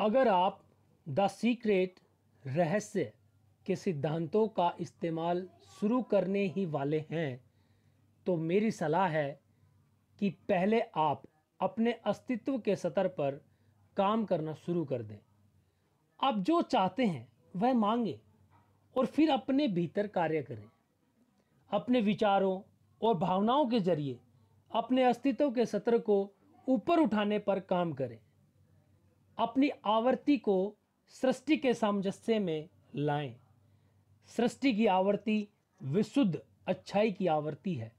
अगर आप the secret रहस्य के सिद्धांतों का इस्तेमाल शुरू करने ही वाले हैं तो मेरी सलाह है कि पहले आप अपने अस्तित्व के सतर पर काम करना शुरू कर दें आप जो चाहते हैं वह मांगें और फिर अपने भीतर कार्य करें अपने विचारों और भावनाओं के जरिए अपने अस्तित्व के सत्र को ऊपर उठाने पर काम करें अपनी आवृत्ति को सृष्टि के सामंजस्य में लाएं सृष्टि की आवृत्ति विशुद्ध अच्छाई की आवृत्ति है